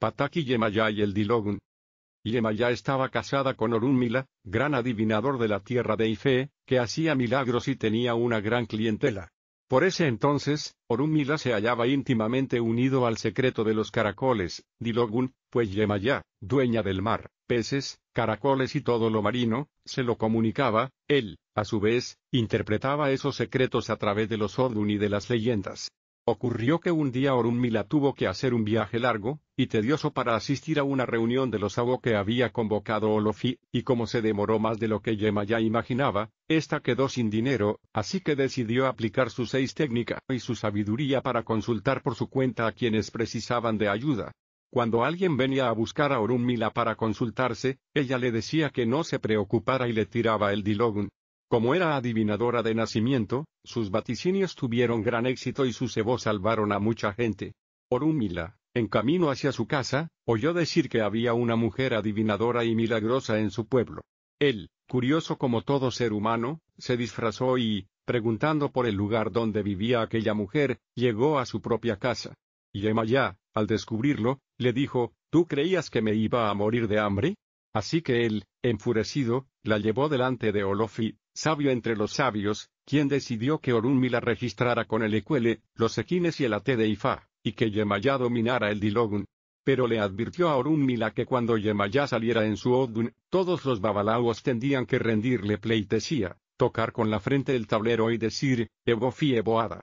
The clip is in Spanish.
Pataki Yemayá y el Dilogun. Yemayá estaba casada con Orunmila, gran adivinador de la tierra de Ife, que hacía milagros y tenía una gran clientela. Por ese entonces, Orunmila se hallaba íntimamente unido al secreto de los caracoles, Dilogun, pues Yemayá, dueña del mar, peces, caracoles y todo lo marino, se lo comunicaba, él, a su vez, interpretaba esos secretos a través de los Odun y de las leyendas. Ocurrió que un día Orunmila tuvo que hacer un viaje largo, y tedioso para asistir a una reunión de los Abo que había convocado Olofi, y como se demoró más de lo que Yema ya imaginaba, ésta quedó sin dinero, así que decidió aplicar su seis técnica y su sabiduría para consultar por su cuenta a quienes precisaban de ayuda. Cuando alguien venía a buscar a Orunmila para consultarse, ella le decía que no se preocupara y le tiraba el dilogun, como era adivinadora de nacimiento, sus vaticinios tuvieron gran éxito y sus cebos salvaron a mucha gente. Orúmila, en camino hacia su casa, oyó decir que había una mujer adivinadora y milagrosa en su pueblo. Él, curioso como todo ser humano, se disfrazó y, preguntando por el lugar donde vivía aquella mujer, llegó a su propia casa. Y Yemayá, al descubrirlo, le dijo, ¿Tú creías que me iba a morir de hambre? Así que él, enfurecido, la llevó delante de Olofi, sabio entre los sabios, quien decidió que Orunmila registrara con el Ecuele, los Equines y el Ate de Ifá, y que Yemayá dominara el Dilogun. Pero le advirtió a Orunmila que cuando Yemayá saliera en su Odun, todos los babalaos tendrían que rendirle pleitesía, tocar con la frente el tablero y decir, Ebofi Eboada.